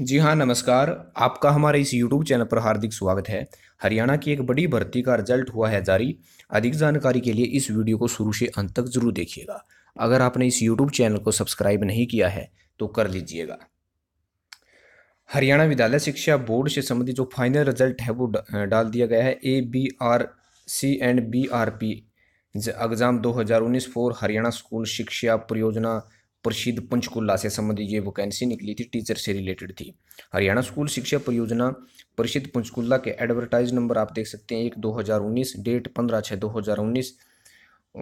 जी हाँ नमस्कार आपका हमारे इस यूट्यूब चैनल पर हार्दिक स्वागत है हरियाणा की एक बड़ी भर्ती का रिजल्ट हुआ है जारी अधिक जानकारी के लिए इस वीडियो को शुरू से अंत तक जरूर देखिएगा अगर आपने इस यूट्यूब चैनल को सब्सक्राइब नहीं किया है तो कर लीजिएगा हरियाणा विद्यालय शिक्षा बोर्ड से संबंधित जो फाइनल रिजल्ट है वो डाल दिया गया है A B R C and B R P exam दो हजार उन्नीस फोर हरियाणा स्कूल शिक्षा परियोजना प्रसिद्ध पंचकुला से संबंधित ये वैकेंसी निकली थी टीचर से रिलेटेड थी हरियाणा स्कूल शिक्षा परियोजना प्रसिद्ध पंचकुला के एडवर्टाइज नंबर आप देख सकते हैं एक दो हजार उन्नीस डेट पंद्रह छः उन्नीस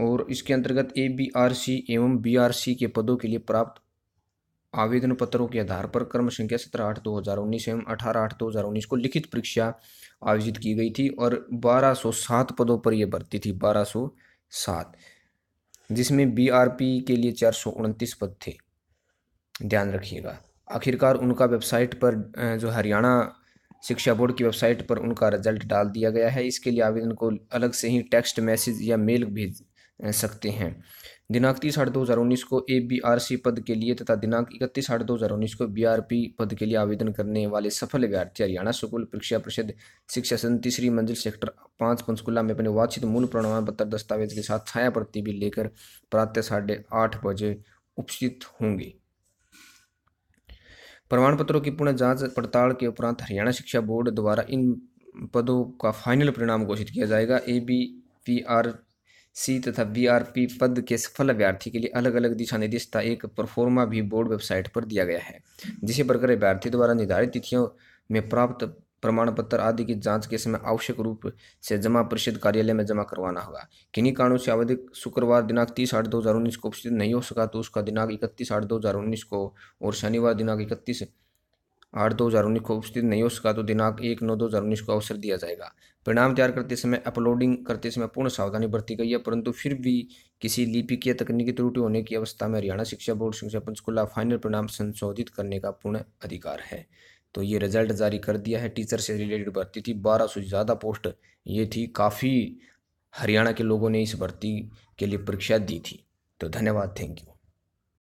और इसके अंतर्गत ए बी आर सी एवं बी आर सी के पदों के लिए प्राप्त आवेदन पत्रों के आधार पर क्रम संख्या सत्रह आठ दो हज़ार उन्नीस एवं अठारह आठ दो हज़ार उन्नीस को लिखित परीक्षा आयोजित की गई थी और बारह सौ सात पदों पर यह भर्ती थी बारह सौ सात जिसमें बीआरपी के लिए चार सौ उनतीस पद थे ध्यान रखिएगा आखिरकार उनका वेबसाइट पर जो हरियाणा शिक्षा बोर्ड की वेबसाइट पर उनका रिजल्ट डाल दिया गया है इसके लिए आवेदन को अलग से ही टेक्स्ट मैसेज या मेल भेज सकते हैं दिनांक तीस आठ दो हज़ार उन्नीस को ए बी आर सी पद के लिए तथा दिनांक इकतीस आठ दो हज़ार उन्नीस को बी आर पी पद के लिए आवेदन करने वाले सफल अभ्यर्थी हरियाणा स्कूल परीक्षा परिषद शिक्षा सदन तीसरी मंजिल सेक्टर पाँच पंचकुला में अपने वाचित मूल प्रमाण पत्र दस्तावेज के साथ छाया प्रति भी लेकर प्रातः साढ़े आठ बजे उपस्थित होंगे प्रमाण पत्रों की पूर्ण जांच पड़ताल के उपरांत हरियाणा शिक्षा बोर्ड द्वारा इन पदों का फाइनल परिणाम घोषित किया जाएगा A B P R C तथा पी पद के सफल अभ्यर्थी के लिए अलग अलग दिशा निर्देश का एक परफॉर्मा भी बोर्ड वेबसाइट पर दिया गया है जिसे पढ़कर अभ्यर्थी द्वारा निर्धारित तिथियों में प्राप्त प्रमाण पत्र आदि की जांच के समय आवश्यक रूप से जमा परिषद कार्यालय में जमा करवाना होगा किन्हीं कारणों से आवेदक शुक्रवार दिनांक तीस आठ दो हज़ार उन्नीस को उपस्थित नहीं हो सका तो उसका दिनांक इकतीस आठ दो हज़ार उन्नीस को और शनिवार दिनांक इकतीस आठ दो हज़ार उन्नीस को उपस्थित नहीं हो सका तो दिनांक एक नौ दो हज़ार उन्नीस को अवसर दिया जाएगा परिणाम तैयार करते समय अपलोडिंग करते समय पूर्ण सावधानी बरती गई है परंतु फिर भी किसी लिपिक या तकनीकी त्रुटि होने की अवस्था में हरियाणा शिक्षा बोर्ड शिक्षा पंचकूला फाइनल परिणाम संशोधित करने का पूर्ण अधिकार है तो ये रिजल्ट जारी कर दिया है टीचर से रिलेटेड भर्ती थी बारह सौ ज़्यादा पोस्ट ये थी काफ़ी हरियाणा के लोगों ने इस भर्ती के लिए परीक्षा दी थी तो धन्यवाद थैंक यू